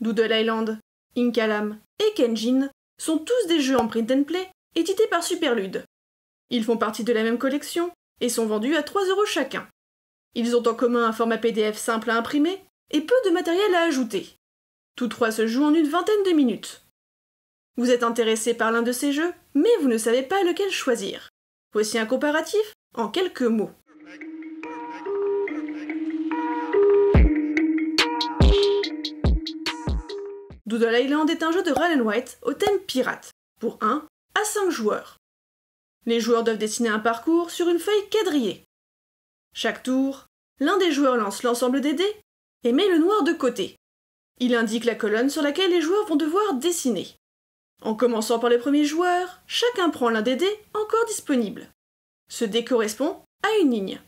Doodle Island, Inkalam et Kenjin sont tous des jeux en print and play édités par Superlude. Ils font partie de la même collection et sont vendus à 3 euros chacun. Ils ont en commun un format PDF simple à imprimer et peu de matériel à ajouter. Tous trois se jouent en une vingtaine de minutes. Vous êtes intéressé par l'un de ces jeux, mais vous ne savez pas lequel choisir. Voici un comparatif en quelques mots. Doodle Island est un jeu de Roll and White au thème pirate, pour 1 à 5 joueurs. Les joueurs doivent dessiner un parcours sur une feuille quadrillée. Chaque tour, l'un des joueurs lance l'ensemble des dés et met le noir de côté. Il indique la colonne sur laquelle les joueurs vont devoir dessiner. En commençant par les premiers joueurs, chacun prend l'un des dés encore disponible. Ce dé correspond à une ligne.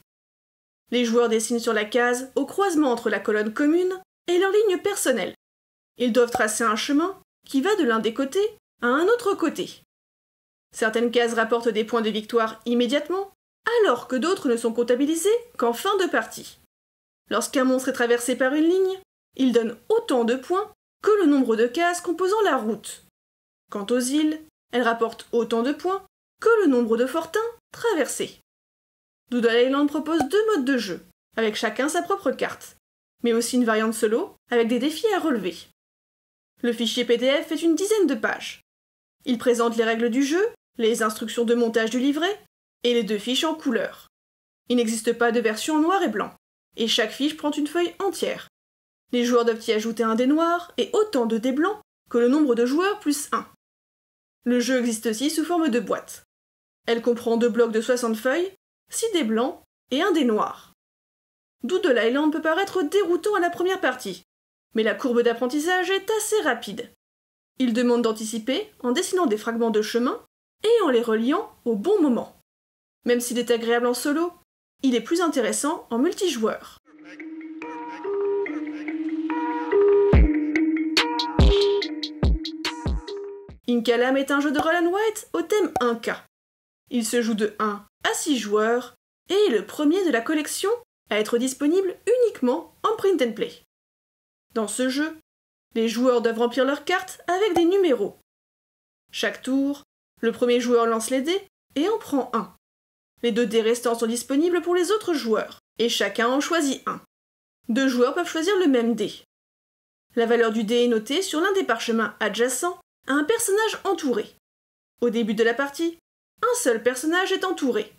Les joueurs dessinent sur la case au croisement entre la colonne commune et leur ligne personnelle. Ils doivent tracer un chemin qui va de l'un des côtés à un autre côté. Certaines cases rapportent des points de victoire immédiatement, alors que d'autres ne sont comptabilisées qu'en fin de partie. Lorsqu'un monstre est traversé par une ligne, il donne autant de points que le nombre de cases composant la route. Quant aux îles, elles rapportent autant de points que le nombre de fortins traversés. Doodle Island propose deux modes de jeu, avec chacun sa propre carte, mais aussi une variante solo avec des défis à relever. Le fichier PDF fait une dizaine de pages. Il présente les règles du jeu, les instructions de montage du livret et les deux fiches en couleur. Il n'existe pas de version en noir et blanc, et chaque fiche prend une feuille entière. Les joueurs doivent y ajouter un dé noir et autant de dés blancs que le nombre de joueurs plus 1. Le jeu existe aussi sous forme de boîte. Elle comprend deux blocs de 60 feuilles, 6 dés blancs et un dé noir. Doodle Island peut paraître déroutant à la première partie, mais la courbe d'apprentissage est assez rapide. Il demande d'anticiper en dessinant des fragments de chemin et en les reliant au bon moment. Même s'il est agréable en solo, il est plus intéressant en multijoueur. Incalam est un jeu de Roland white au thème 1K. Il se joue de 1 à 6 joueurs et est le premier de la collection à être disponible uniquement en print and play. Dans ce jeu, les joueurs doivent remplir leurs cartes avec des numéros. Chaque tour, le premier joueur lance les dés et en prend un. Les deux dés restants sont disponibles pour les autres joueurs, et chacun en choisit un. Deux joueurs peuvent choisir le même dé. La valeur du dé est notée sur l'un des parchemins adjacents à un personnage entouré. Au début de la partie, un seul personnage est entouré.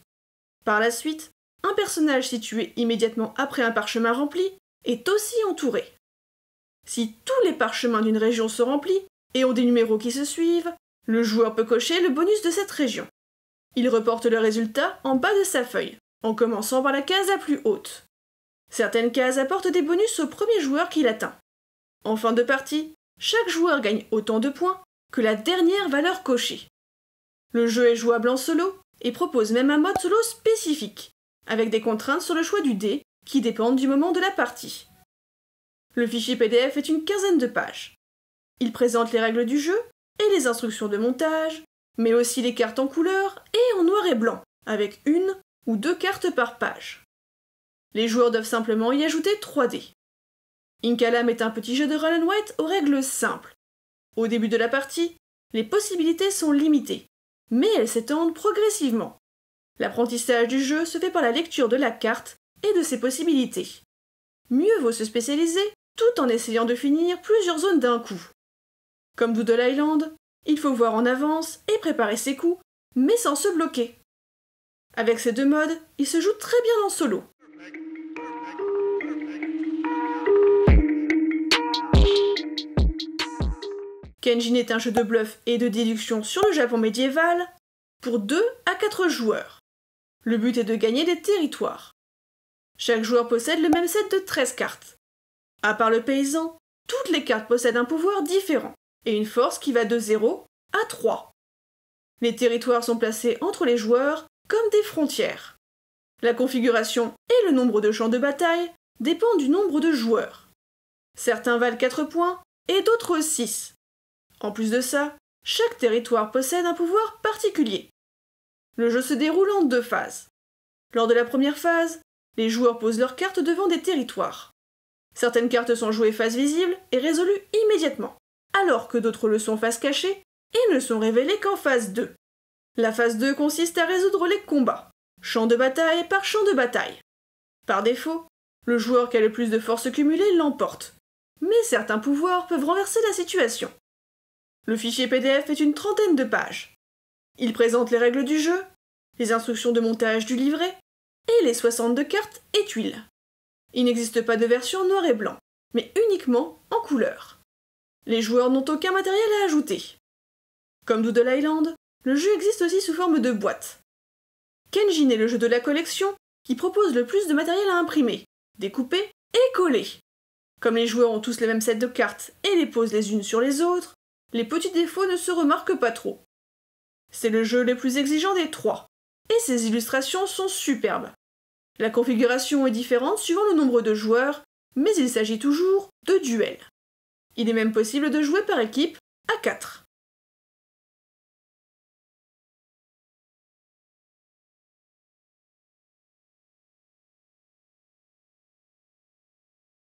Par la suite, un personnage situé immédiatement après un parchemin rempli est aussi entouré. Si tous les parchemins d'une région sont remplis et ont des numéros qui se suivent, le joueur peut cocher le bonus de cette région. Il reporte le résultat en bas de sa feuille, en commençant par la case la plus haute. Certaines cases apportent des bonus au premier joueur qui l'atteint. En fin de partie, chaque joueur gagne autant de points que la dernière valeur cochée. Le jeu est jouable en solo et propose même un mode solo spécifique, avec des contraintes sur le choix du dé qui dépendent du moment de la partie. Le fichier PDF est une quinzaine de pages. Il présente les règles du jeu et les instructions de montage, mais aussi les cartes en couleur et en noir et blanc, avec une ou deux cartes par page. Les joueurs doivent simplement y ajouter 3D. Inkalam est un petit jeu de roll and aux règles simples. Au début de la partie, les possibilités sont limitées, mais elles s'étendent progressivement. L'apprentissage du jeu se fait par la lecture de la carte et de ses possibilités. Mieux vaut se spécialiser tout en essayant de finir plusieurs zones d'un coup. Comme Doodle Island, il faut voir en avance et préparer ses coups, mais sans se bloquer. Avec ces deux modes, il se joue très bien en solo. Kenjin est un jeu de bluff et de déduction sur le Japon médiéval pour 2 à 4 joueurs. Le but est de gagner des territoires. Chaque joueur possède le même set de 13 cartes. À part le paysan, toutes les cartes possèdent un pouvoir différent et une force qui va de 0 à 3. Les territoires sont placés entre les joueurs comme des frontières. La configuration et le nombre de champs de bataille dépendent du nombre de joueurs. Certains valent 4 points et d'autres 6. En plus de ça, chaque territoire possède un pouvoir particulier. Le jeu se déroule en deux phases. Lors de la première phase, les joueurs posent leurs cartes devant des territoires. Certaines cartes sont jouées face visible et résolues immédiatement, alors que d'autres le sont face cachée et ne sont révélées qu'en phase 2. La phase 2 consiste à résoudre les combats, champ de bataille par champ de bataille. Par défaut, le joueur qui a le plus de force cumulée l'emporte, mais certains pouvoirs peuvent renverser la situation. Le fichier PDF est une trentaine de pages. Il présente les règles du jeu, les instructions de montage du livret et les 62 cartes et tuiles. Il n'existe pas de version noir et blanc, mais uniquement en couleur. Les joueurs n'ont aucun matériel à ajouter. Comme Doodle Island, le jeu existe aussi sous forme de boîte. Kenjin est le jeu de la collection qui propose le plus de matériel à imprimer, découper et coller. Comme les joueurs ont tous les mêmes sets de cartes et les posent les unes sur les autres, les petits défauts ne se remarquent pas trop. C'est le jeu le plus exigeant des trois, et ses illustrations sont superbes. La configuration est différente suivant le nombre de joueurs, mais il s'agit toujours de duels. Il est même possible de jouer par équipe à 4.